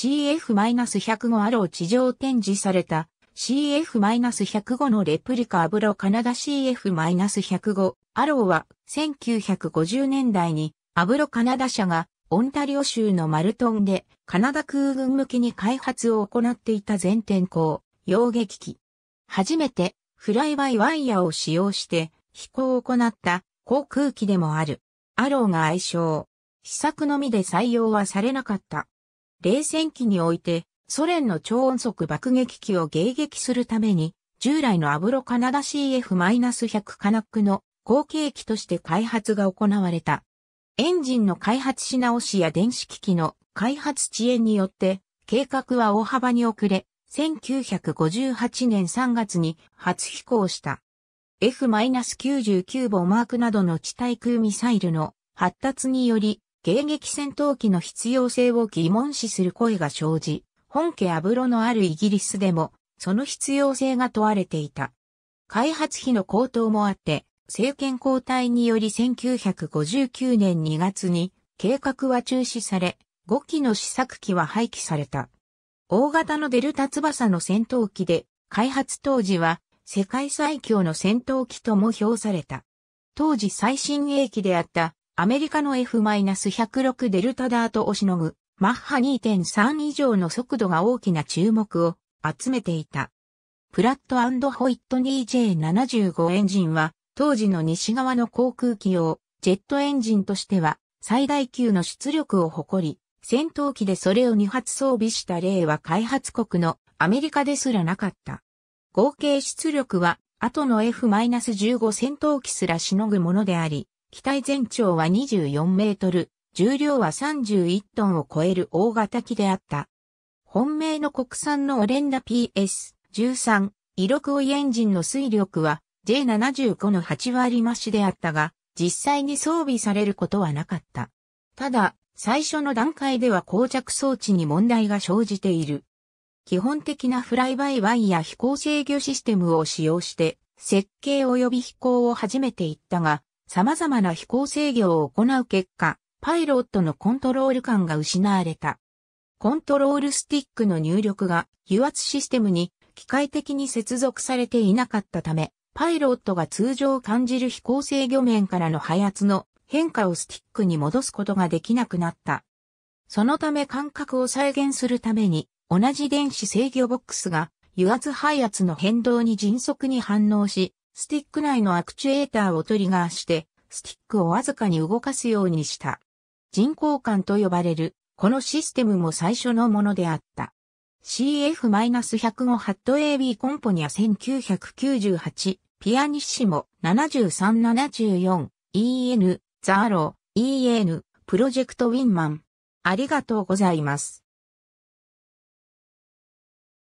CF-105 アロー地上展示された CF-105 のレプリカアブロカナダ CF-105 アローは1950年代にアブロカナダ社がオンタリオ州のマルトンでカナダ空軍向けに開発を行っていた全天候揚撃機。初めてフライバイワイヤーを使用して飛行を行った航空機でもある。アローが愛称。試作のみで採用はされなかった。冷戦期において、ソ連の超音速爆撃機を迎撃するために、従来のアブロカナダ CF-100 カナックの後継機として開発が行われた。エンジンの開発し直しや電子機器の開発遅延によって、計画は大幅に遅れ、1958年3月に初飛行した。F-99 ボマークなどの地対空ミサイルの発達により迎撃戦闘機の必要性を疑問視する声が生じ、本家アブロのあるイギリスでも、その必要性が問われていた。開発費の高騰もあって、政権交代により1959年2月に計画は中止され、5機の試作機は廃棄された。大型のデルタ翼の戦闘機で、開発当時は世界最強の戦闘機とも評された。当時最新鋭機であったアメリカの F-106 デルタダートをしのぐ、マッハ2.3以上の速度が大きな注目を集めていた。プラットホイットニー J75 エンジンは、当時の西側の航空機用、ジェットエンジンとしては、最大級の出力を誇り、戦闘機でそれを2発装備した例は開発国のアメリカですらなかった。合計出力は、後の F-15 戦闘機すらしのぐものであり、機体全長は24メートル、重量は31トンを超える大型機であった。本命の国産のオレンダ PS13、イロクオイエンジンの水力は J75 の8割増しであったが、実際に装備されることはなかった。ただ、最初の段階では膠着装置に問題が生じている。基本的なフライバイワイや飛行制御システムを使用して、設計及び飛行を始めていったが、様々な飛行制御を行う結果、パイロットのコントロール感が失われた。コントロールスティックの入力が油圧システムに機械的に接続されていなかったため、パイロットが通常感じる飛行制御面からの配圧の変化をスティックに戻すことができなくなった。そのため感覚を再現するために、同じ電子制御ボックスが油圧配圧の変動に迅速に反応し、スティック内のアクチュエーターをトリガーして、スティックをわずかに動かすようにした。人工感と呼ばれる、このシステムも最初のものであった。CF-105 ハット AB コンポニア1998、ピアニッシモ7374、EN、ザーロー、EN、プロジェクトウィンマン。ありがとうございます。